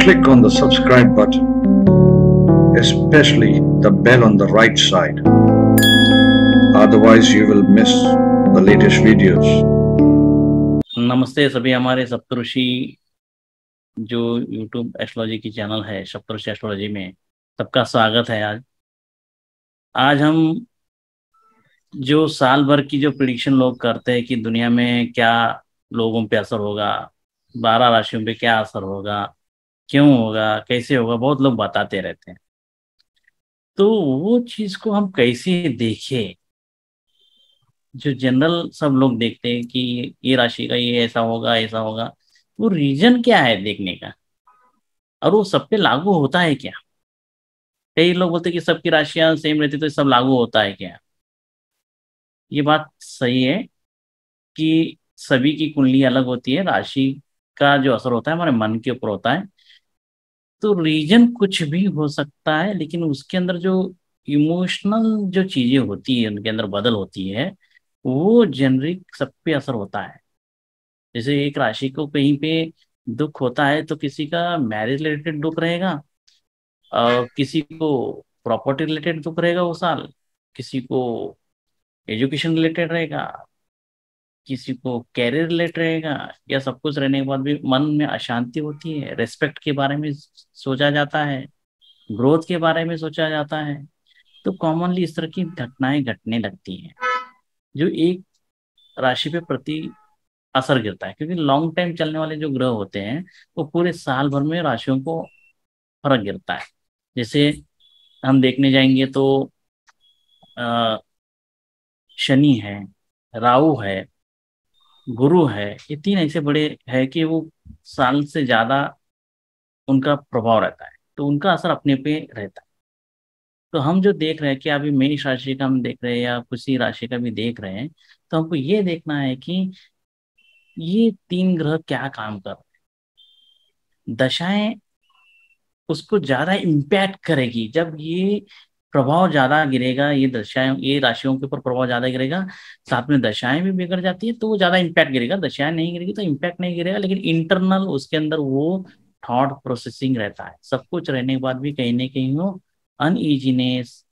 click on the subscribe button, especially the bell on the right side. Otherwise, you will miss the latest videos. Namaste, सभी हमारे सप्तऋषि जो YouTube astrology की channel है सप्तर्षि astrology में सबका स्वागत है आज आज हम जो साल भर की जो प्रिडिक्शन लोग करते हैं कि दुनिया में क्या लोगों पे असर होगा बारह राशियों पे क्या असर होगा क्यों होगा कैसे होगा बहुत लोग बताते रहते हैं तो वो चीज को हम कैसे देखें जो जनरल सब लोग देखते हैं कि ये राशि का ये ऐसा होगा ऐसा होगा वो रीजन क्या है देखने का और वो सब पे लागू होता है क्या कई लोग बोलते कि सबकी राशियां सेम रहती तो सब लागू होता है क्या ये बात सही है कि सभी की कुंडली अलग होती है राशि का जो असर होता है हमारे मन के ऊपर होता है तो रीजन कुछ भी हो सकता है लेकिन उसके अंदर जो इमोशनल जो चीजें होती है उनके अंदर बदल होती है वो जेनरिक सब पे असर होता है जैसे एक राशि को कहीं पे दुख होता है तो किसी का मैरिज रिलेटेड दुख रहेगा किसी को प्रॉपर्टी रिलेटेड दुख रहेगा वो साल किसी को एजुकेशन रिलेटेड रहेगा किसी को कैरियर रिलेटेड रहेगा या सब कुछ रहने के बाद भी मन में अशांति होती है रेस्पेक्ट के बारे में सोचा जाता है ग्रोथ के बारे में सोचा जाता है तो कॉमनली इस तरह की घटनाएं घटने लगती हैं जो एक राशि पे प्रति असर गिरता है क्योंकि लॉन्ग टाइम चलने वाले जो ग्रह होते हैं वो पूरे साल भर में राशियों को फर्क गिरता है जैसे हम देखने जाएंगे तो शनि है राहु है गुरु है ये तीन ऐसे बड़े है कि वो साल से ज़्यादा उनका प्रभाव रहता है तो उनका असर अपने पे रहता है तो हम जो देख रहे हैं कि अभी मेष राशि का हम देख रहे हैं या किसी राशि का भी देख रहे हैं तो हमको ये देखना है कि ये तीन ग्रह क्या काम कर रहे दशाएं उसको ज्यादा इम्पैक्ट करेगी जब ये प्रभाव ज्यादा गिरेगा ये दशाएं ये राशियों के ऊपर प्रभाव ज्यादा गिरेगा साथ में दशाएं भी बिगड़ जाती है तो वो ज्यादा इम्पैक्ट गिरेगा दशाएं नहीं गिरेगी तो इम्पैक्ट नहीं गिरेगा लेकिन इंटरनल उसके अंदर वो थॉट प्रोसेसिंग रहता है सब कुछ रहने के बाद भी कहीं ना कहीं हो अनइजीनेस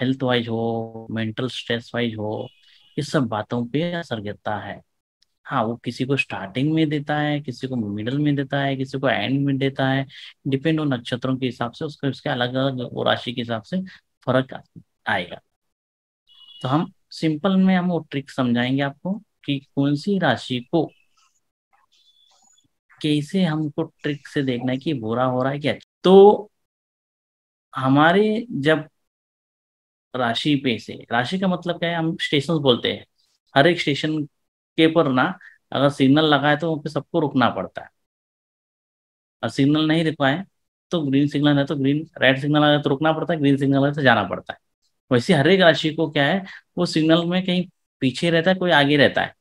हेल्थ वाइज हो मेंटल स्ट्रेस वाइज हो इस सब बातों पे असर गिरता है हाँ वो किसी को स्टार्टिंग में देता है किसी को मिडल में देता है किसी को एंड में देता है डिपेंड ऑन नक्षत्रों के हिसाब से उसके उसके अलग अलग वो राशि के हिसाब से फर्क आएगा तो हम सिंपल में हम वो ट्रिक समझाएंगे आपको कि कौन सी राशि को कैसे हमको ट्रिक से देखना है कि बुरा हो रहा है क्या तो हमारे जब राशि पे से राशि का मतलब क्या है हम स्टेशन बोलते हैं हर एक स्टेशन के पर ना अगर सिग्नल लगाए तो वहाँ पे सबको रुकना पड़ता है और सिग्नल नहीं रुकवाए तो ग्रीन सिग्नल है तो ग्रीन रेड सिग्नल आया तो रुकना पड़ता है ग्रीन सिग्नल है तो जाना पड़ता है वैसे हर एक राशि को क्या है वो सिग्नल में कहीं पीछे रहता है कोई आगे रहता है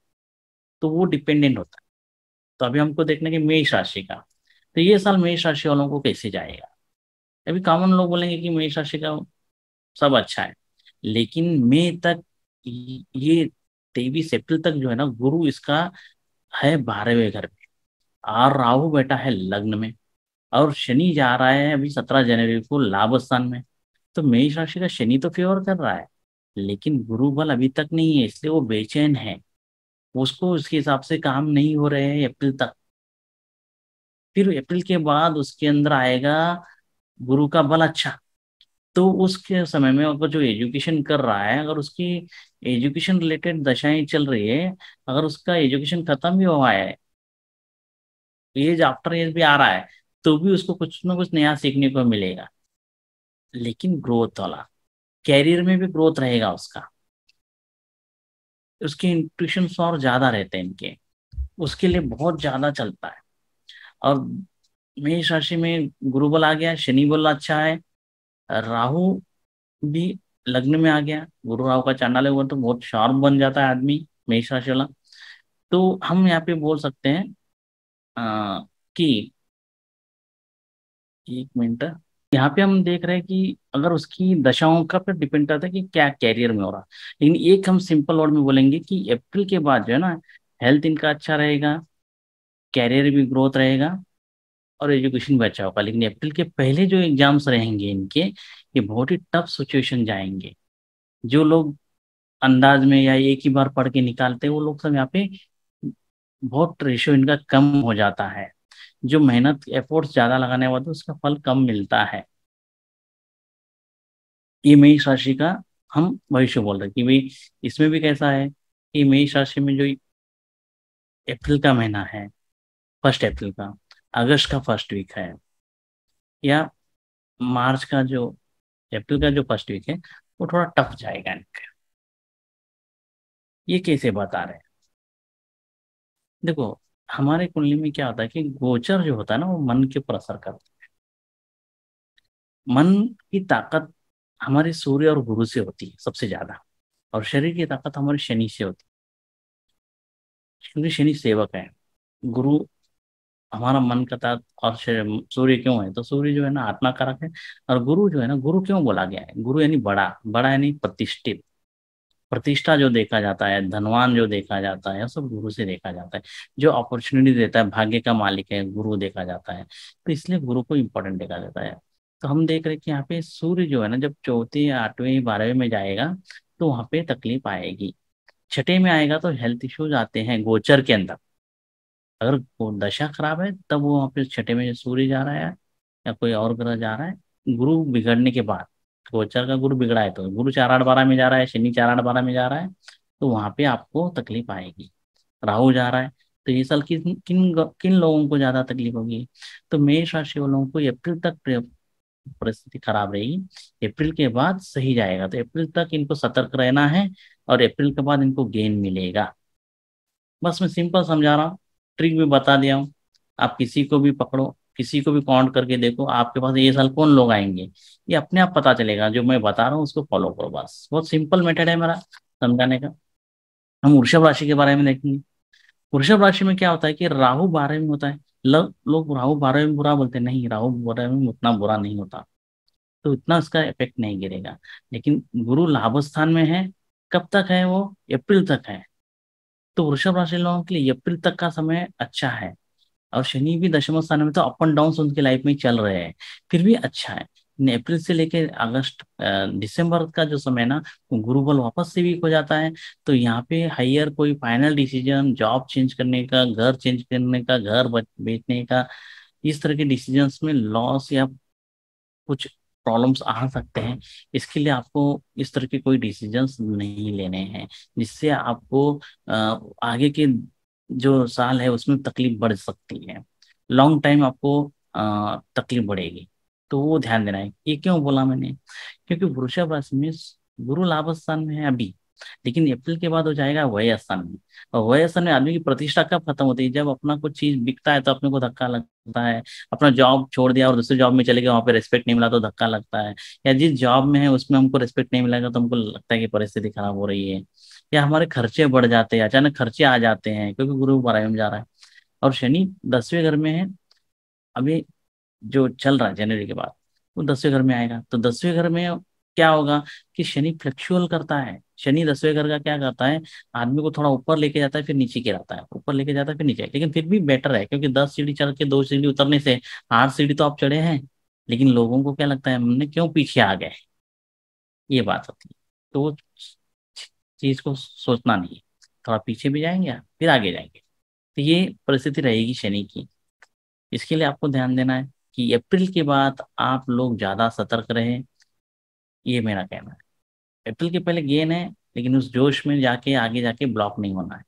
तो वो डिपेंडेंट होता है तो अभी हमको देखने के मेष राशि का तो ये साल मेष राशि वालों को कैसे जाएगा अभी कॉमन लोग बोलेंगे कि मेष राशि का सब अच्छा है लेकिन मे तक ये तेईस अप्रैल तक जो है ना गुरु इसका है बारहवें घर में और राहु बैठा है लग्न में और शनि जा रहा है अभी सत्रह जनवरी को लाभ स्थान में तो मेष राशि का शनि तो फेवर कर रहा है लेकिन गुरु बल अभी तक नहीं है इसलिए वो बेचैन है उसको उसके हिसाब से काम नहीं हो रहे हैं अप्रैल तक फिर अप्रैल के बाद उसके अंदर आएगा गुरु का बल अच्छा तो उसके समय में अगर जो एजुकेशन कर रहा है अगर उसकी एजुकेशन रिलेटेड दशाएं चल रही है अगर उसका एजुकेशन खत्म भी हुआ है एज आफ्टर एज भी आ रहा है तो भी उसको कुछ ना कुछ नया सीखने को मिलेगा लेकिन ग्रोथ वाला कैरियर में भी ग्रोथ रहेगा उसका उसके इंट्यूशन और ज़्यादा रहते हैं इनके उसके लिए बहुत ज़्यादा चलता है और मेष राशि में गुरु बल आ गया शनि बल अच्छा है राहु भी लग्न में आ गया गुरु राहु का चांडाल हुआ तो बहुत शार्प बन जाता है आदमी मेष राशि वाला तो हम यहाँ पे बोल सकते हैं आ, कि एक मिनट यहाँ पे हम देख रहे हैं कि अगर उसकी दशाओं का फिर डिपेंड करता है कि क्या कैरियर में हो रहा लेकिन एक हम सिंपल वर्ड में बोलेंगे कि अप्रैल के बाद जो है ना हेल्थ इनका अच्छा रहेगा कैरियर भी ग्रोथ रहेगा और एजुकेशन बचाव होगा लेकिन अप्रैल के पहले जो एग्जाम्स रहेंगे इनके ये बहुत ही टफ सिचुएशन जाएंगे जो लोग अंदाज में या एक ही बार पढ़ के निकालते हैं वो लोग सब यहाँ पे बहुत रेशियो इनका कम हो जाता है जो मेहनत एफर्ट्स ज़्यादा लगाने वाले उसका फल कम मिलता है ये मेष राशि का हम भविष्य बोल रहे कि भाई इसमें भी कैसा है कि मेष राशि में जो अप्रैल का महीना है फर्स्ट अप्रैल का अगस्त का फर्स्ट वीक है या मार्च का जो अप्रैल का जो फर्स्ट वीक है वो थोड़ा टफ जाएगा इनके ये कैसे बता रहे हैं देखो हमारे कुंडली में क्या होता है कि गोचर जो होता है ना वो मन के ऊपर असर करता है मन की ताकत हमारे सूर्य और गुरु से होती है सबसे ज्यादा और शरीर की ताकत हमारे शनि से होती है क्योंकि शनि सेवक है गुरु हमारा मन करता और सूर्य क्यों है तो सूर्य जो है ना आत्मा कारक है और गुरु जो है ना गुरु क्यों बोला गया है गुरु यानी बड़ा बड़ा यानी प्रतिष्ठित प्रतिष्ठा जो देखा जाता है धनवान जो देखा जाता है सब गुरु से देखा जाता है जो अपॉर्चुनिटी देता है भाग्य का मालिक है गुरु देखा जाता है तो इसलिए गुरु को इम्पोर्टेंट देखा जाता है तो हम देख रहे हैं कि यहाँ पे सूर्य जो है ना जब चौथी आठवीं बारहवीं में जाएगा तो वहाँ पे तकलीफ आएगी छठे में आएगा तो हेल्थ इश्यूज आते हैं गोचर के अंदर अगर वो दशा खराब है तब वो वहाँ पे छठे में सूर्य जा रहा है या कोई और ग्रह जा रहा है गुरु बिगड़ने के बाद गोचर का गुरु बिगड़ा है तो गुरु चार आठ बारह में जा रहा है शनि चार आठ बारह में जा रहा है तो वहाँ पे आपको तकलीफ आएगी राहु जा रहा है तो ये साल किन किन किन लोगों को ज़्यादा तकलीफ होगी तो मेष राशि वालों को अप्रैल तक परिस्थिति खराब रहेगी अप्रैल के बाद सही जाएगा तो अप्रैल तक इनको सतर्क रहना है और अप्रैल के बाद इनको गेन मिलेगा बस मैं सिंपल समझा रहा हूँ ट्रिक भी बता दिया हूँ आप किसी को भी पकड़ो किसी को भी काउंट करके देखो आपके पास ये साल कौन लोग आएंगे ये अपने आप पता चलेगा जो मैं बता रहा हूँ उसको फॉलो करो बस बहुत सिंपल मेथड है मेरा समझाने का हम वृषभ राशि के बारे में देखेंगे वृषभ राशि में क्या होता है कि राहु बारह में होता है लोग लो राहु बारह में बुरा बोलते हैं नहीं राहु बारह में उतना बुरा नहीं होता तो इतना उसका इफेक्ट नहीं गिरेगा लेकिन गुरु लाभ स्थान में है कब तक है वो अप्रैल तक है तो वृषभ राशि लोगों के लिए अप्रैल तक का समय अच्छा है और शनि भी दशम स्थान में तो अप एंड डाउन उनके लाइफ में चल रहे हैं फिर भी अच्छा है अप्रैल से लेकर अगस्त दिसंबर का जो समय ना गुरुबल वापस से वीक हो जाता है तो यहाँ पे हायर कोई फाइनल डिसीजन जॉब चेंज करने का घर चेंज करने का घर बेचने का इस तरह के डिसीजन में लॉस या कुछ प्रॉब्लम्स आ सकते हैं इसके लिए आपको इस तरह के कोई डिसीजंस नहीं लेने हैं जिससे आपको आगे के जो साल है उसमें तकलीफ बढ़ सकती है लॉन्ग टाइम आपको तकलीफ बढ़ेगी तो वो ध्यान देना है ये क्यों बोला मैंने क्योंकि वृषभ राशि में गुरु लाभ स्थान में है अभी लेकिन अप्रैल के बाद हो जाएगा वयसन में और वयसन में आदमी की प्रतिष्ठा कब खत्म होती है जब अपना कुछ चीज बिकता है तो अपने को धक्का लगता है अपना जॉब छोड़ दिया और दूसरे जॉब में चले गए वहां पे रेस्पेक्ट नहीं मिला तो धक्का लगता है या जिस जॉब में है उसमें हमको रेस्पेक्ट नहीं मिलेगा तो हमको लगता है कि परिस्थिति खराब हो रही है या हमारे खर्चे बढ़ जाते हैं अचानक खर्चे आ जाते हैं क्योंकि गुरु बारहवें में जा रहा है और शनि दसवें घर में है अभी जो चल रहा है जनवरी के बाद वो दसवें घर में आएगा तो दसवें घर में क्या होगा कि शनि फ्लेक्चुअल करता है शनि दसवें घर का क्या करता है आदमी को थोड़ा ऊपर लेके जाता है फिर नीचे गिराता है ऊपर लेके जाता है फिर नीचे लेकिन फिर भी बेटर है क्योंकि दस सीढ़ी चढ़ के दो सीढ़ी उतरने से आठ सीढ़ी तो आप चढ़े हैं लेकिन लोगों को क्या लगता है हमने क्यों पीछे आ गए ये बात होती है तो चीज को सोचना नहीं है थोड़ा पीछे भी जाएंगे फिर आगे जाएंगे तो ये परिस्थिति रहेगी शनि की इसके लिए आपको ध्यान देना है कि अप्रैल के बाद आप लोग ज़्यादा सतर्क रहें ये मेरा कहना है एप्पल के पहले गेन है लेकिन उस जोश में जाके आगे जाके ब्लॉक नहीं होना है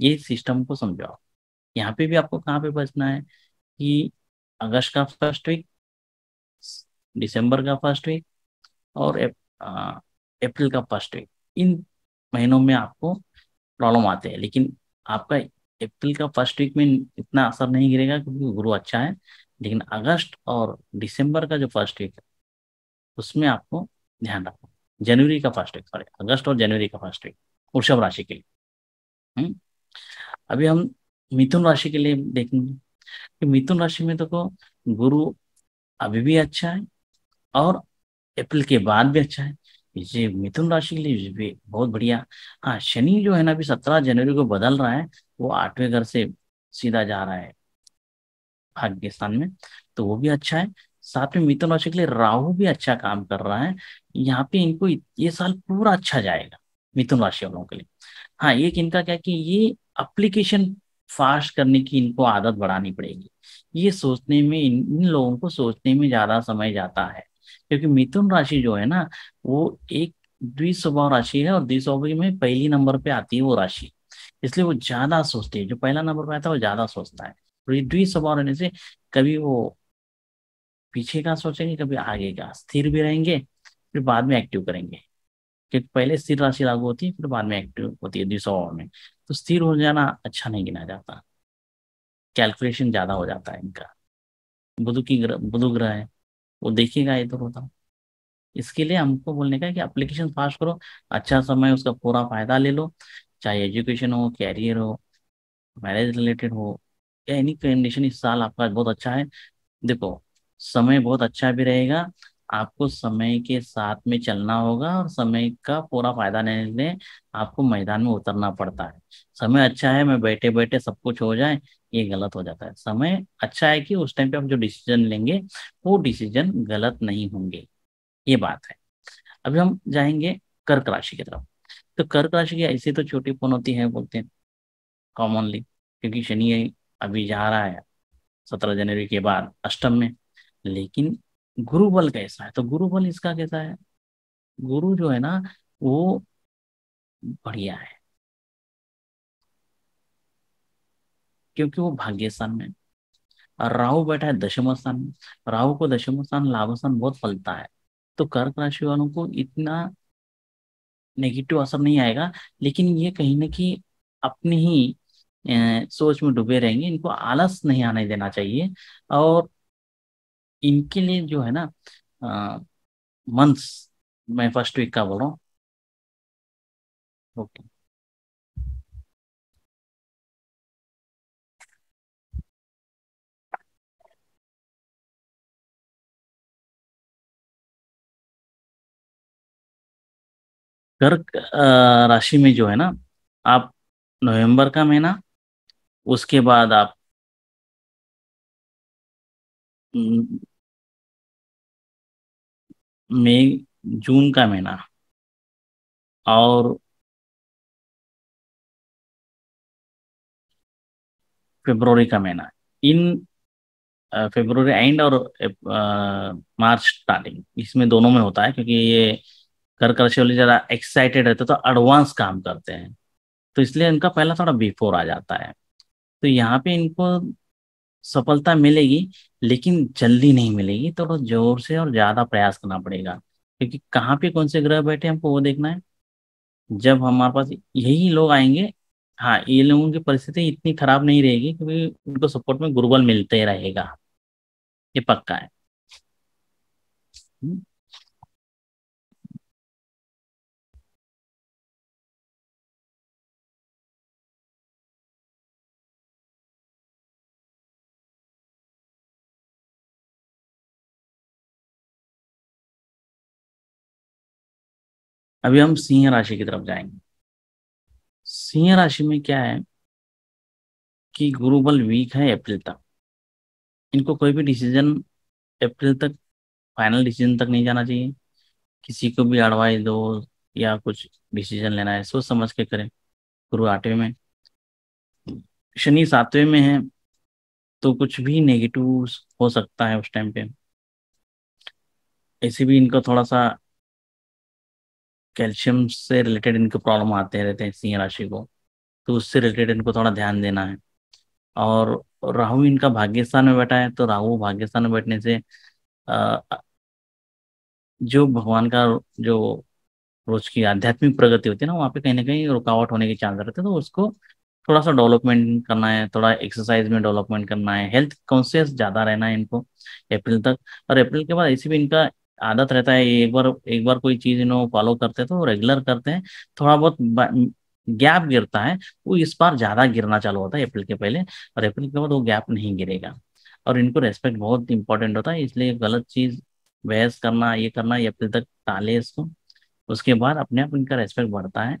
ये सिस्टम को समझो आप यहाँ पे भी आपको कहाँ पे बचना है कि अगस्त का फर्स्ट वीक दिसंबर का फर्स्ट वीक और अप्रैल का फर्स्ट वीक इन महीनों में आपको प्रॉब्लम आते हैं लेकिन आपका अप्रैल का फर्स्ट वीक में इतना असर नहीं गिरेगा क्योंकि गुरु अच्छा है लेकिन अगस्त और दिसंबर का जो फर्स्ट वीक है उसमें आपको ध्यान रखो जनवरी का फर्स्ट वीक सॉरी अगस्त और जनवरी का फर्स्ट वीक वृषभ राशि के लिए हम्म? अभी हम मिथुन राशि के लिए देखेंगे कि मिथुन राशि में तो गुरु अभी भी अच्छा है और अप्रैल के बाद भी अच्छा है ये मिथुन राशि के लिए भी बहुत बढ़िया हाँ शनि जो है ना अभी सत्रह जनवरी को बदल रहा है वो आठवें घर से सीधा जा रहा है भाग्य स्थान में तो वो भी अच्छा है साथ में मिथुन राशि के लिए राहु भी अच्छा काम कर रहा है यहाँ पे इनको ये साल पूरा अच्छा जाएगा मिथुन राशि वालों के लिए हाँ एक इनका क्या कि ये अप्लीकेशन फास्ट करने की इनको आदत बढ़ानी पड़ेगी ये सोचने में इन, इन लोगों को सोचने में ज्यादा समय जाता है क्योंकि मिथुन राशि जो है ना वो एक द्विस्वभाव राशि है और द्विस्वभाव में पहली नंबर पे आती है वो राशि इसलिए वो ज्यादा सोचती है जो पहला नंबर पे आता है वो ज्यादा सोचता है द्वि स्वभाव द्विस्वभाव रहने से कभी वो पीछे का सोचेंगे कभी आगे का स्थिर भी रहेंगे फिर बाद में एक्टिव करेंगे क्योंकि पहले स्थिर राशि लागू होती है फिर बाद में एक्टिव होती है दूसरा में तो स्थिर हो जाना अच्छा नहीं गिना जाता कैलकुलेशन ज़्यादा हो जाता है इनका बुध की ग्रह बुध ग्रह है वो देखिएगा इधर तो होता इसके लिए हमको बोलने का है कि एप्लीकेशन पास करो अच्छा समय उसका पूरा फायदा ले लो चाहे एजुकेशन हो कैरियर हो मैरिज रिलेटेड हो या एनी कंडीशन इस साल आपका बहुत अच्छा है देखो समय बहुत अच्छा भी रहेगा आपको समय के साथ में चलना होगा और समय का पूरा फायदा लेने के लिए आपको मैदान में उतरना पड़ता है समय अच्छा है मैं बैठे बैठे सब कुछ हो जाए ये गलत हो जाता है समय अच्छा है कि उस टाइम पे हम जो डिसीजन लेंगे वो डिसीजन गलत नहीं होंगे ये बात है अभी हम जाएंगे कर्क राशि की तरफ तो कर्क राशि की ऐसी तो छोटी पुनौती है बोलते हैं कॉमनली क्योंकि शनि अभी जा रहा है सत्रह जनवरी के बाद अष्टम में लेकिन गुरु बल कैसा है तो गुरु बल इसका कैसा है गुरु जो है ना वो बढ़िया है क्योंकि वो भाग्य स्थान में और राहु बैठा है दशम स्थान में राहु को दशम स्थान लाभ स्थान बहुत फलता है तो कर्क राशि वालों को इतना नेगेटिव असर नहीं आएगा लेकिन ये कहीं ना कहीं अपने ही सोच में डूबे रहेंगे इनको आलस नहीं आने देना चाहिए और इनके लिए जो है ना मंथ्स मैं फर्स्ट वीक का बोल रहा हूँ ओके कर्क राशि में जो है ना आप नवंबर का महीना उसके बाद आप मई जून का महीना और फेब्रवरी का महीना इन फेब्रवरी एंड और मार्च स्टार्टिंग इसमें दोनों में होता है क्योंकि ये कर कर वाले ज़रा एक्साइटेड रहते तो एडवांस काम करते हैं तो इसलिए इनका पहला थोड़ा बिफोर आ जाता है तो यहाँ पे इनको सफलता मिलेगी लेकिन जल्दी नहीं मिलेगी थोड़ा तो जोर से और ज़्यादा प्रयास करना पड़ेगा क्योंकि कहाँ पे कौन से ग्रह बैठे हमको वो देखना है जब हमारे पास यही लोग आएंगे हाँ ये लोगों की परिस्थिति इतनी खराब नहीं रहेगी क्योंकि उनको सपोर्ट में गुरुबल मिलते रहेगा ये पक्का है हम्म। अभी हम सिंह राशि की तरफ जाएंगे सिंह राशि में क्या है कि गुरु बल वीक है अप्रैल तक इनको कोई भी डिसीजन अप्रैल तक फाइनल डिसीजन तक नहीं जाना चाहिए किसी को भी एडवाइस दो या कुछ डिसीजन लेना है सोच समझ के करें गुरु आठवें में शनि सातवें में है तो कुछ भी नेगेटिव हो सकता है उस टाइम पे ऐसे भी इनका थोड़ा सा कैल्शियम से रिलेटेड इनके प्रॉब्लम आते रहते हैं सिंह राशि को तो उससे रिलेटेड इनको थोड़ा ध्यान देना है और राहु इनका भाग्यस्थान में बैठा है तो राहु भाग्यस्थान में बैठने से आ, जो भगवान का जो रोज की आध्यात्मिक प्रगति होती है ना वहाँ पे कहीं ना कहीं रुकावट होने के चांस रहते हैं तो उसको थोड़ा सा डेवलपमेंट करना है थोड़ा एक्सरसाइज में डेवलपमेंट करना है हेल्थ कॉन्शियस ज़्यादा रहना है इनको अप्रैल तक और अप्रैल के बाद ऐसे भी इनका आदत रहता है एक बार एक बार कोई चीज इन्हों फॉलो करते तो रेगुलर करते हैं थोड़ा बहुत गैप गिरता है वो इस बार ज्यादा गिरना चालू होता है अप्रैल के पहले और अप्रैल के बाद वो गैप नहीं गिरेगा और इनको रेस्पेक्ट बहुत इंपॉर्टेंट होता है इसलिए गलत चीज बहस करना ये करना ये अप्रैल तक टाले इसको उसके बाद अपने आप इनका रेस्पेक्ट बढ़ता है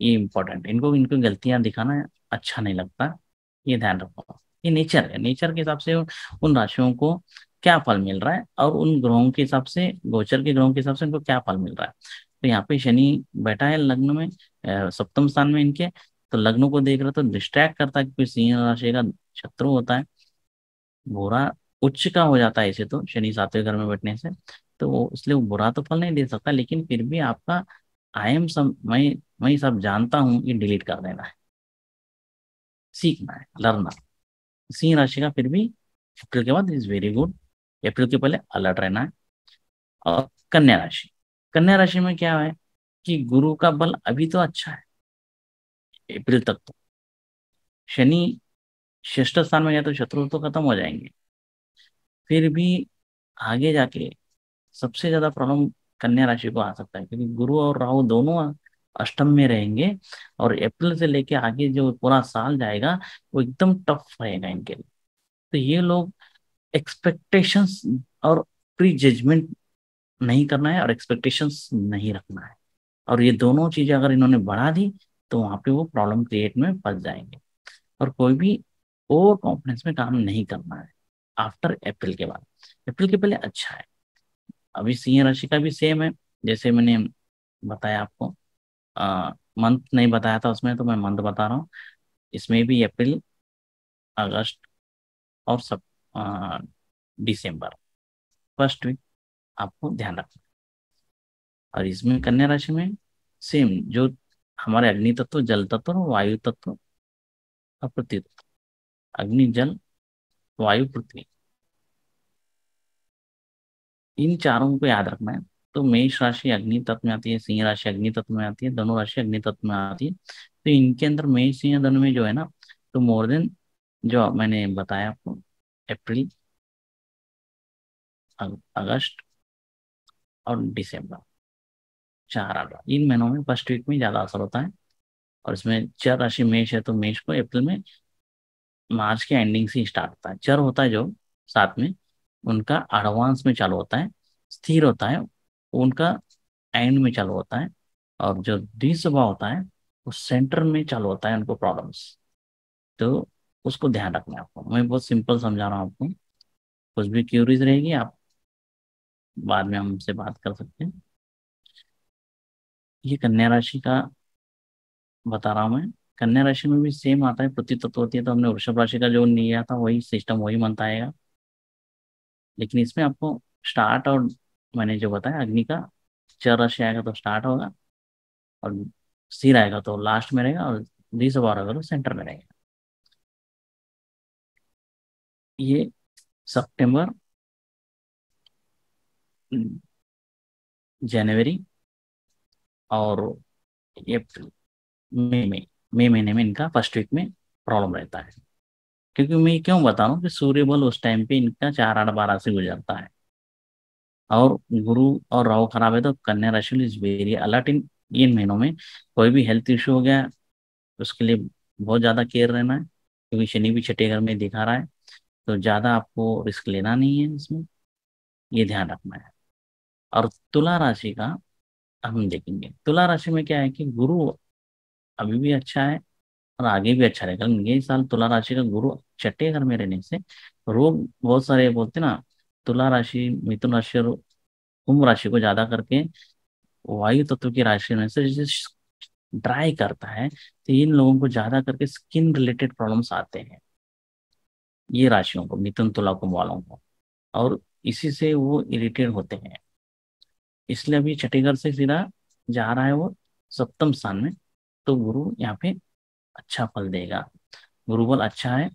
ये इम्पोर्टेंट इनको इनको गलतियां दिखाना अच्छा नहीं लगता ये ध्यान रखो ये नेचर है नेचर के हिसाब से उन राशियों को क्या फल मिल रहा है और उन ग्रहों के हिसाब से गोचर के ग्रहों के हिसाब से इनको क्या फल मिल रहा है तो यहाँ पे शनि बैठा है लग्न में सप्तम स्थान में इनके तो लग्न को देख रहा तो डिस्ट्रैक्ट करता है क्योंकि सिंह राशि का शत्रु होता है बुरा उच्च का हो जाता है इसे तो शनि सातवें घर में बैठने से तो इसलिए वो बुरा तो फल नहीं दे सकता लेकिन फिर भी आपका आई एम सब मैं मैं सब जानता हूँ ये डिलीट कर देना है सीखना है लर्ना सिंह राशि का फिर भी शुक्र के बाद इज वेरी गुड अप्रैल के पहले अलर्ट रहना है और कन्या राशि कन्या राशि में क्या है कि गुरु का बल अभी तो अच्छा है अप्रैल तक तो शनि श्रेष्ठ स्थान में गया तो शत्रु तो खत्म हो जाएंगे फिर भी आगे जाके सबसे ज्यादा प्रॉब्लम कन्या राशि को आ सकता है क्योंकि गुरु और राहु दोनों अष्टम में रहेंगे और अप्रैल से लेके आगे जो पूरा साल जाएगा वो एकदम टफ रहेगा इनके लिए तो ये लोग एक्सपेक्टेशंस और प्री जजमेंट नहीं करना है और एक्सपेक्टेशंस नहीं रखना है और ये दोनों चीज़ें अगर इन्होंने बढ़ा दी तो वहाँ पे वो प्रॉब्लम क्रिएट में फंस जाएंगे और कोई भी ओवर कॉन्फिडेंस में काम नहीं करना है आफ्टर अप्रैल के बाद अप्रैल के पहले अच्छा है अभी सिंह राशि का भी सेम है जैसे मैंने बताया आपको मंथ नहीं बताया था उसमें तो मैं मंथ बता रहा हूँ इसमें भी अप्रैल अगस्त और सब दिसंबर फर्स्ट वीक आपको ध्यान रखना और इसमें कन्या राशि में सेम जो हमारे अग्नि तत्व जल तत्व वायु तत्व और पृथ्वी तत्व अग्नि जल वायु पृथ्वी इन चारों को याद रखना है तो मेष राशि अग्नि तत्व में आती है सिंह राशि अग्नि तत्व में आती है धनु राशि अग्नि तत्व में आती है तो इनके अंदर मेष सिंह धनु में जो है ना तो मोर देन जो मैंने बताया आपको अप्रैल अगस्त और दिसंबर चार आठ इन महीनों में फर्स्ट वीक में ज़्यादा असर होता है और इसमें चर राशि मेष है तो मेष को अप्रैल में मार्च के एंडिंग से स्टार्ट होता है चर होता है जो साथ में उनका एडवांस में चालू होता है स्थिर होता है उनका एंड में चालू होता है और जो द्विस्वभाव होता है वो सेंटर में चालू होता है उनको प्रॉब्लम्स तो उसको ध्यान रखना है आपको मैं बहुत सिंपल समझा रहा हूँ आपको कुछ भी क्यूरीज रहेगी आप बाद में हमसे बात कर सकते हैं ये कन्या राशि का बता रहा हूँ मैं कन्या राशि में भी सेम आता है प्रति तत्व होती है तो हमने वृषभ राशि का जो लिया था वही सिस्टम वही मंथ आएगा लेकिन इसमें आपको स्टार्ट और मैंने जो बताया अग्नि का चर राशि आएगा तो स्टार्ट होगा और सिर आएगा तो लास्ट में रहेगा और बार होगा तो सेंटर में रहेगा ये सितंबर हम्म, जनवरी और अप्रैल मई में मई महीने में इनका फर्स्ट वीक में प्रॉब्लम रहता है क्योंकि मैं क्यों बता रहा हूँ कि सूर्य बल उस टाइम पे इनका चार आठ बारह से गुजरता है और गुरु और राहु खराब है तो कन्या राशि इज वेरी अलर्ट इन इन महीनों में कोई भी हेल्थ इश्यू हो गया उसके लिए बहुत ज़्यादा केयर रहना है क्योंकि शनि भी छठे घर में दिखा रहा है तो ज़्यादा आपको रिस्क लेना नहीं है इसमें ये ध्यान रखना है और तुला राशि का हम देखेंगे तुला राशि में क्या है कि गुरु अभी भी अच्छा है और आगे भी अच्छा रहेगा ये साल तुला राशि का गुरु छठे घर में रहने से रोग बहुत सारे बोलते ना तुला राशि मिथुन राशि और कुंभ राशि को ज्यादा करके वायु तत्व की राशि में से जैसे ड्राई करता है तो इन लोगों को ज्यादा करके स्किन रिलेटेड प्रॉब्लम्स आते हैं ये राशियों को मिथुन तुला कुंभ वालों को और इसी से वो इरिटेट होते हैं इसलिए अभी छठी घर से सीधा जा रहा है वो सप्तम स्थान में तो गुरु यहाँ पे अच्छा फल देगा गुरु बल अच्छा है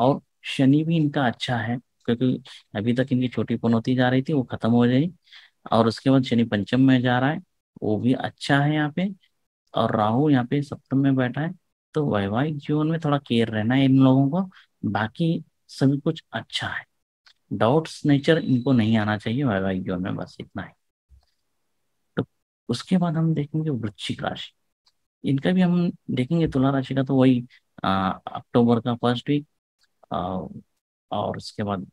और शनि भी इनका अच्छा है क्योंकि अभी तक इनकी छोटी पनौती जा रही थी वो खत्म हो जाएगी और उसके बाद शनि पंचम में जा रहा है वो भी अच्छा है यहाँ पे और राहु यहाँ पे सप्तम में बैठा है तो वैवाहिक जीवन में थोड़ा केयर रहना है इन लोगों को बाकी सभी कुछ अच्छा है डाउट्स नेचर इनको नहीं आना चाहिए वैवाहिक जीवन में बस इतना ही तो उसके बाद हम देखेंगे वृश्चिक राशि इनका भी हम देखेंगे तुला राशि का तो वही अक्टूबर का फर्स्ट वीक और उसके बाद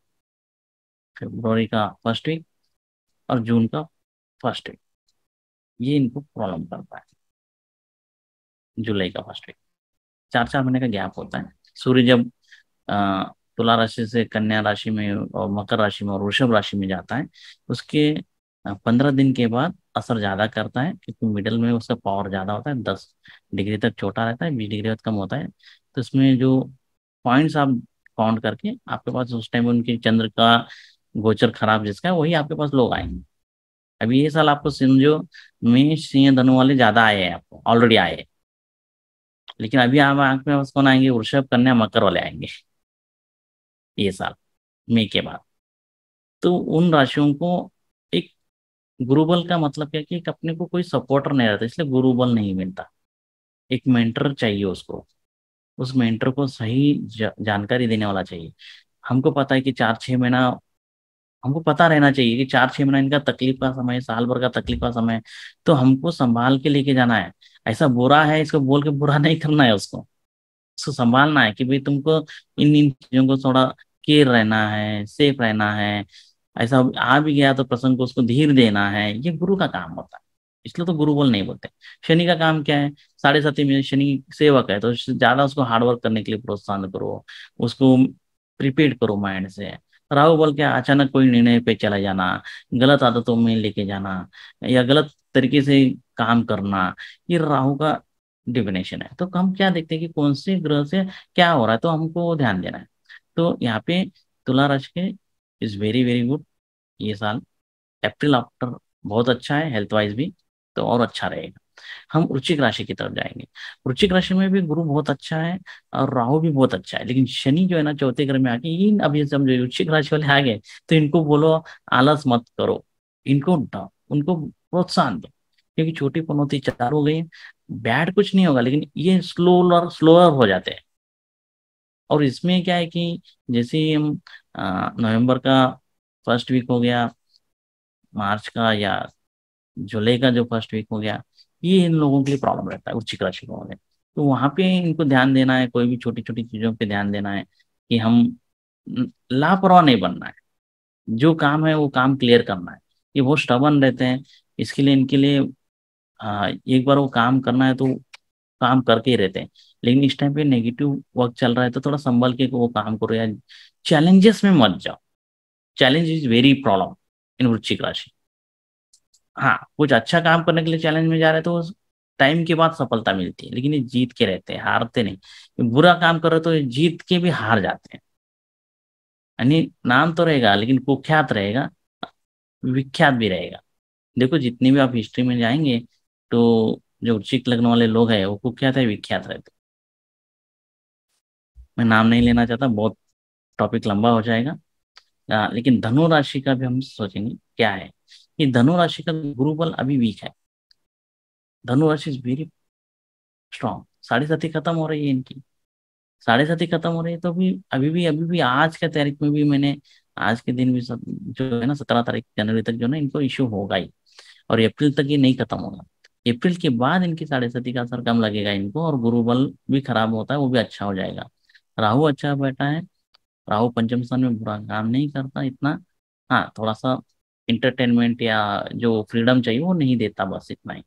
फेब्रवरी का फर्स्ट वीक और जून का फर्स्ट वीक ये इनको प्रॉब्लम करता है जुलाई का फर्स्ट वीक चार चार महीने का गैप होता है सूर्य जब तुला राशि से कन्या राशि में और मकर राशि में और वृषभ राशि में जाता है उसके पंद्रह दिन के बाद असर ज़्यादा करता है क्योंकि मिडल में उसका पावर ज़्यादा होता है दस डिग्री तक छोटा रहता है बीस डिग्री तक कम होता है तो इसमें जो पॉइंट्स आप काउंट करके आपके पास उस टाइम उनके चंद्र का गोचर खराब जिसका है वही आपके पास लोग आएंगे अभी ये साल आपको जो मेष सिंह धनु वाले ज़्यादा आए हैं आपको ऑलरेडी आए हैं लेकिन अभी आप आपके पास कौन आएंगे वृषभ कन्या मकर वाले आएंगे ये साल मई के बाद तो उन राशियों को एक गुरुबल का मतलब क्या कि एक अपने को कोई सपोर्टर नहीं रहता इसलिए गुरुबल नहीं मिलता एक मेंटर चाहिए उसको उस मेंटर को सही जा, जानकारी देने वाला चाहिए हमको पता है कि चार छः महीना हमको पता रहना चाहिए कि चार छः महीना इनका तकलीफ का समय साल भर का तकलीफ का समय तो हमको संभाल के लेके जाना है ऐसा बुरा है इसको बोल के बुरा नहीं करना है उसको उसको संभालना है कि भाई तुमको इन इन चीज़ों को थोड़ा केयर रहना है सेफ रहना है ऐसा आ भी गया तो प्रसंग को उसको धीर देना है ये गुरु का काम होता है इसलिए तो गुरु बोल नहीं बोलते शनि का काम क्या है साढ़े साथी में शनि सेवक है तो ज्यादा उसको हार्डवर्क करने के लिए प्रोत्साहन करो उसको प्रिपेयर करो माइंड से राहु बोल के अचानक कोई निर्णय पे चला जाना गलत आदतों में लेके जाना या गलत तरीके से काम करना ये राहु का डिफिनेशन है तो हम क्या देखते हैं कि कौन से ग्रह से क्या हो रहा है तो हमको ध्यान देना है तो यहाँ पे तुला राशि के इज़ वेरी वेरी गुड ये साल अप्रैल आफ्टर बहुत अच्छा है हेल्थ वाइज भी तो और अच्छा रहेगा हम वृचिक राशि की तरफ जाएंगे वृचिक राशि में भी गुरु बहुत अच्छा है और राहु भी बहुत अच्छा है लेकिन शनि जो है ना चौथे घर में आके इन अभी समझो वृश्चिक राशि वाले आ गए तो इनको बोलो आलस मत करो इनको उनको प्रोत्साहन दो क्योंकि छोटी पनौती चार हो गई बैड कुछ नहीं होगा लेकिन ये स्लोअर स्लोअर हो जाते हैं और इसमें क्या है कि जैसे ही हम नवंबर का फर्स्ट वीक हो गया मार्च का या जुलाई का जो फर्स्ट वीक हो गया ये इन लोगों के लिए प्रॉब्लम रहता है उच्चिक राशि लोगों में तो वहाँ पे इनको ध्यान देना है कोई भी छोटी छोटी चीज़ों पे ध्यान देना है कि हम लापरवाह नहीं बनना है जो काम है वो काम क्लियर करना है ये बहुत स्टबन रहते हैं इसके लिए इनके लिए आ, एक बार वो काम करना है तो काम करके ही रहते हैं लेकिन इस टाइम पे नेगेटिव वर्क चल रहा है तो थोड़ा संभल के वो काम करो या चैलेंजेस में मत जाओ challenge is very problem in वृश्चिक राशि हाँ कुछ अच्छा काम करने के लिए चैलेंज में जा रहे तो टाइम के बाद सफलता मिलती है लेकिन ये जीत के रहते हैं हारते नहीं बुरा काम कर रहे तो ये जीत के भी हार जाते हैं यानी नाम तो रहेगा लेकिन कुख्यात रहेगा विख्यात भी रहेगा देखो जितनी भी आप हिस्ट्री में जाएंगे तो जो वृश्चिक लगने वाले लोग हैं वो कुख्यात है विख्यात रहते मैं नाम नहीं लेना चाहता बहुत टॉपिक लंबा हो जाएगा आ, लेकिन धनु राशि का भी हम सोचेंगे क्या है कि धनु राशि का गुरु बल अभी वीक है धनु राशि इज वेरी स्ट्रांग साढ़े साथी खत्म हो रही है इनकी साढ़े साथी खत्म हो रही है तो भी अभी भी अभी भी आज के तारीख में भी मैंने आज के दिन भी सब जो है ना सत्रह तारीख जनवरी तक जो ना इनको इश्यू होगा ही और अप्रैल तक ये नहीं खत्म होगा अप्रैल के बाद इनकी साढ़े सती का असर कम लगेगा इनको और गुरु बल भी खराब होता है वो भी अच्छा हो जाएगा राहु अच्छा बैठा है राहु पंचम स्थान में बुरा काम नहीं करता इतना हाँ थोड़ा सा इंटरटेनमेंट या जो फ्रीडम चाहिए वो नहीं देता बस इतना ही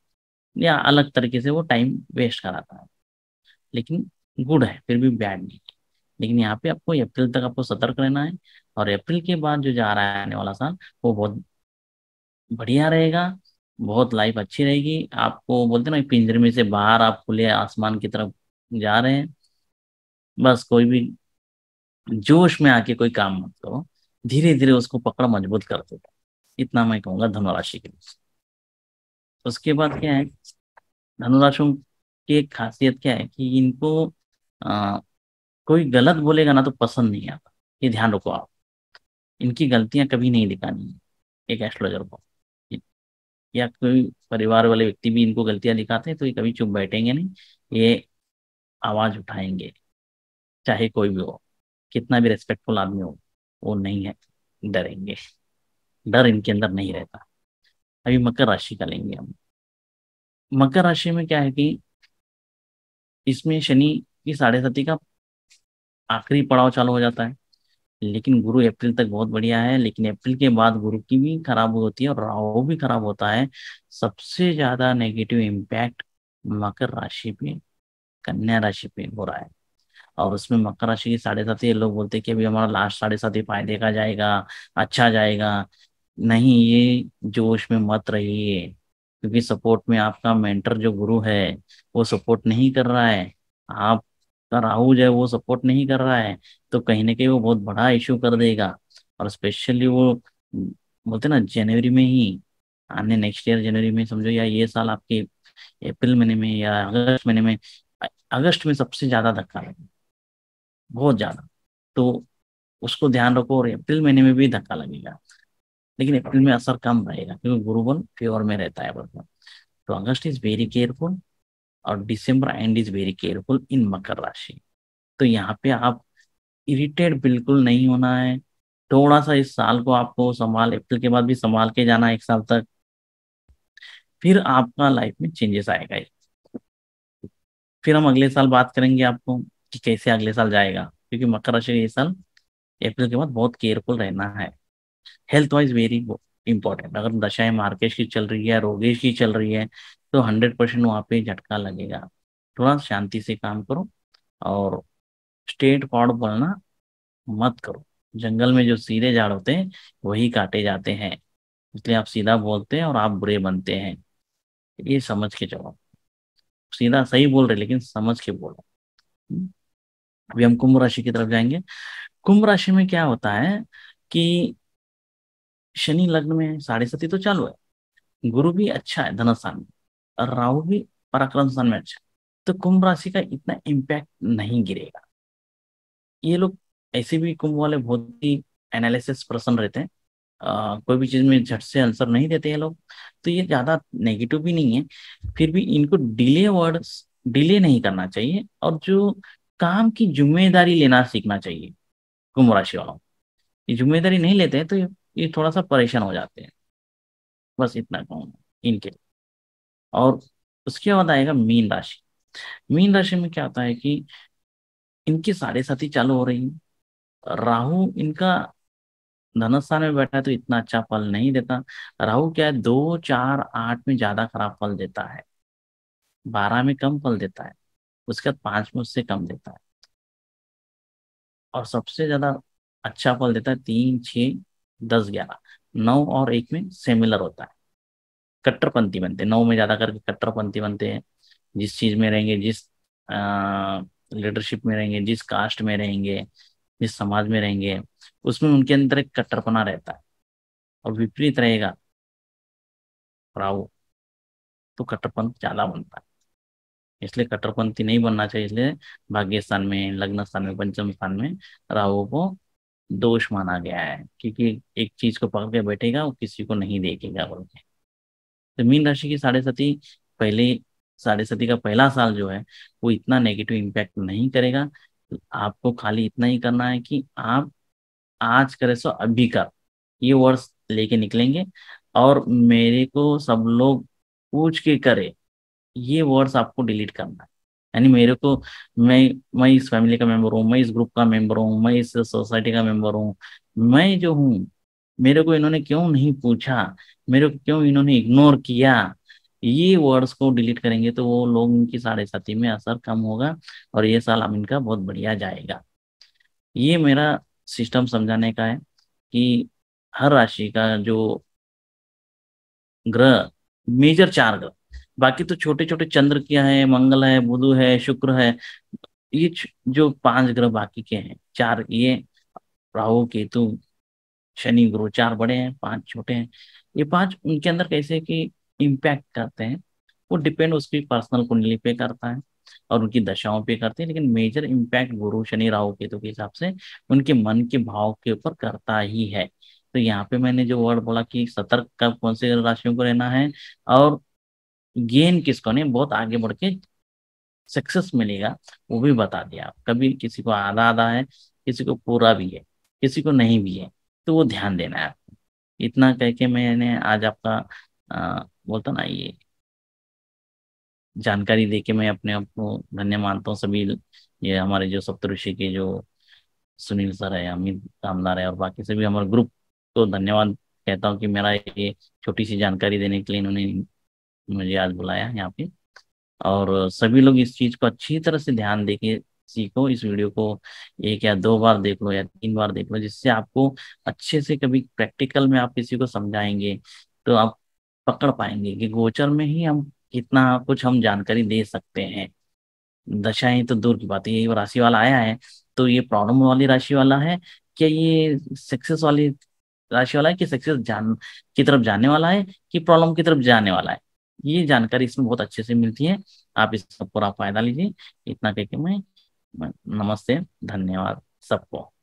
या अलग तरीके से वो टाइम वेस्ट कराता है लेकिन गुड है फिर भी बैड नहीं लेकिन यहाँ पे आपको अप्रैल तक आपको सतर्क रहना है और अप्रैल के बाद जो जा रहा है आने वाला साल वो बहुत बढ़िया रहेगा बहुत लाइफ अच्छी रहेगी आपको बोलते ना पिंजरे में से बाहर आप खुले आसमान की तरफ जा रहे हैं बस कोई भी जोश में आके कोई काम मत करो धीरे धीरे उसको पकड़ मजबूत कर दो इतना मैं कहूँगा धनुराशि के लिए उसके बाद क्या है धनुराशि की एक खासियत क्या है कि इनको आ, कोई गलत बोलेगा ना तो पसंद नहीं आता ये ध्यान रखो आप इनकी गलतियां कभी नहीं दिखानी है एक एस्ट्रोलॉजर को या कोई परिवार वाले व्यक्ति भी इनको गलतियां दिखाते हैं तो ये कभी चुप बैठेंगे नहीं ये आवाज उठाएंगे चाहे कोई भी हो कितना भी रेस्पेक्टफुल आदमी हो वो नहीं है डरेंगे डर इनके अंदर नहीं रहता अभी मकर राशि का लेंगे हम मकर राशि में क्या है कि इसमें शनि की साढ़े सती का आखिरी पड़ाव चालू हो जाता है लेकिन गुरु अप्रैल तक बहुत बढ़िया है लेकिन अप्रैल के बाद गुरु की भी खराब होती है और राहु भी खराब होता है सबसे ज्यादा नेगेटिव इम्पैक्ट मकर राशि पे कन्या राशि पे हो रहा है और उसमें मकर राशि की साढ़े साथी लोग बोलते हैं कि अभी हमारा लास्ट साढ़े साथी फायदे का जाएगा अच्छा जाएगा नहीं ये जोश में मत रहिए क्योंकि सपोर्ट में आपका मेंटर जो गुरु है वो सपोर्ट नहीं कर रहा है आप राहु जो है वो सपोर्ट नहीं कर रहा है तो कहीं ना कहीं वो बहुत बड़ा इशू कर देगा और स्पेशली वो बोलते ना जनवरी में ही आने नेक्स्ट ईयर जनवरी में समझो या ये साल आपके अप्रैल महीने में या अगस्त महीने में अगस्त में सबसे ज्यादा धक्का लगेगा बहुत ज़्यादा तो उसको ध्यान रखो और अप्रैल महीने में भी धक्का लगेगा लेकिन अप्रैल में असर कम रहेगा क्योंकि गुरुबल फेवर में रहता है बर्तन तो अगस्त इज वेरी केयरफुल और दिसंबर and is very careful in मकर राशि तो यहाँ पे आप इरिटेट बिल्कुल नहीं होना है थोड़ा सा इस साल को आपको संभाल अप्रैल के बाद भी संभाल के जाना है एक साल तक फिर आपका लाइफ में चेंजेस आएगा फिर हम अगले साल बात करेंगे आपको कि कैसे अगले साल जाएगा क्योंकि मकर राशि ये साल अप्रैल के बाद बहुत केयरफुल रहना है हेल्थ वाइज वेरी इंपॉर्टेंट अगर दशाएं मार्केश की चल रही है रोगेश की चल रही है तो हंड्रेड परसेंट वहाँ पे झटका लगेगा थोड़ा शांति से काम करो और स्टेट पॉड बोलना मत करो जंगल में जो सीधे झाड़ होते हैं वही काटे जाते हैं इसलिए आप सीधा बोलते हैं और आप बुरे बनते हैं ये समझ के जवाब सीधा सही बोल रहे लेकिन समझ के बोलो हम्म। अभी हम कुंभ राशि की तरफ जाएंगे कुंभ राशि में क्या होता है कि शनि लग्न में साढ़े सती तो चालू है गुरु भी अच्छा है धनस्थान में और राहु भी पराक्रम स्थान में अच्छा तो कुंभ राशि का इतना इम्पैक्ट नहीं गिरेगा ये लोग ऐसे भी कुंभ वाले बहुत ही एनालिसिस प्रसन्न रहते हैं आ, कोई भी चीज में झट से आंसर नहीं देते हैं लोग तो ये ज्यादा नेगेटिव भी नहीं है फिर भी इनको डिले वर्ड्स डिले नहीं करना चाहिए और जो काम की जिम्मेदारी लेना सीखना चाहिए कुंभ राशि वालों ये जिम्मेदारी नहीं लेते हैं तो ये, ये थोड़ा सा परेशान हो जाते हैं बस इतना कहूँगा इनके और उसके बाद आएगा मीन राशि मीन राशि में क्या आता है कि इनकी साढ़े साथी चालू हो रही है राहु इनका धनस्थान में बैठा है तो इतना अच्छा फल नहीं देता राहु क्या है दो चार आठ में ज्यादा खराब फल देता है बारह में कम फल देता है उसका पांच में उससे कम देता है और सबसे ज़्यादा अच्छा फल देता है तीन छ दस ग्यारह नौ और एक में सिमिलर होता है कट्टरपंथी बनते हैं नौ में ज़्यादा करके कट्टरपंथी बनते हैं जिस चीज़ में रहेंगे जिस लीडरशिप में रहेंगे जिस कास्ट में रहेंगे जिस समाज में रहेंगे उसमें उनके अंदर एक कट्टरपना रहता है और विपरीत रहेगा राहु तो कट्टरपन ज़्यादा बनता है इसलिए कट्टरपंथी नहीं बनना चाहिए इसलिए भाग्य स्थान में लग्न स्थान में पंचम स्थान में राहु को दोष माना गया है क्योंकि एक चीज को पकड़ के बैठेगा वो किसी को नहीं देखेगा बोल के तो मीन राशि की साढ़े सती पहले साढ़े सती का पहला साल जो है वो इतना नेगेटिव इम्पैक्ट नहीं करेगा तो आपको खाली इतना ही करना है कि आप आज करे सो अभी कर ये वर्ष लेके निकलेंगे और मेरे को सब लोग पूछ के करे ये वर्ड्स आपको डिलीट करना है यानी मेरे को मैं मैं इस फैमिली का मेंबर हूँ मैं इस ग्रुप का मेंबर हूँ मैं इस सोसाइटी का मेंबर हूँ मैं जो हूँ मेरे को इन्होंने क्यों नहीं पूछा मेरे को क्यों इन्होंने इग्नोर किया ये वर्ड्स को डिलीट करेंगे तो वो लोग उनकी साढ़े साथी में असर कम होगा और ये साल अब इनका बहुत बढ़िया जाएगा ये मेरा सिस्टम समझाने का है कि हर राशि का जो ग्रह मेजर चार ग्रह बाकी तो छोटे छोटे चंद्र क्या है मंगल है बुध है शुक्र है ये जो पांच ग्रह बाकी के हैं चार ये राहु केतु शनि गुरु चार बड़े हैं पांच छोटे हैं ये पांच उनके अंदर कैसे कि इम्पैक्ट करते हैं वो डिपेंड उसकी पर्सनल कुंडली पे करता है और उनकी दशाओं पे करते हैं लेकिन मेजर इम्पैक्ट गुरु शनि राहु केतु के हिसाब से उनके मन के भाव के ऊपर करता ही है तो यहाँ पे मैंने जो वर्ड बोला कि सतर्क कब कौन से राशियों को रहना है और गेन किसको नहीं बहुत आगे बढ़ के सक्सेस मिलेगा वो भी बता दिया कभी किसी को आधा आधा है किसी को पूरा भी है किसी को नहीं भी है तो वो ध्यान देना है आपको इतना कह के मैंने आज आपका बोलता ना ये जानकारी दे के मैं अपने आप को धन्य मानता हूँ सभी ये हमारे जो सप्तऋषि के जो सुनील सर है अमित कामदार है और बाकी सभी हमारे ग्रुप को तो धन्यवाद कहता हूँ कि मेरा ये छोटी सी जानकारी देने के लिए इन्होंने मुझे आज बुलाया यहाँ पे और सभी लोग इस चीज को अच्छी तरह से ध्यान देके सीखो इस वीडियो को एक या दो बार देख लो या तीन बार देख लो जिससे आपको अच्छे से कभी प्रैक्टिकल में आप किसी को समझाएंगे तो आप पकड़ पाएंगे कि गोचर में ही हम कितना कुछ हम जानकारी दे सकते हैं दशाएं तो दूर की बात है ये राशि वाला आया है तो ये प्रॉब्लम वाली राशि वाला है क्या ये सक्सेस वाली राशि वाला है कि सक्सेस जान की तरफ जाने वाला है कि प्रॉब्लम की तरफ जाने वाला है ये जानकारी इसमें बहुत अच्छे से मिलती है आप इसका पूरा फायदा लीजिए इतना कह के मैं नमस्ते धन्यवाद सबको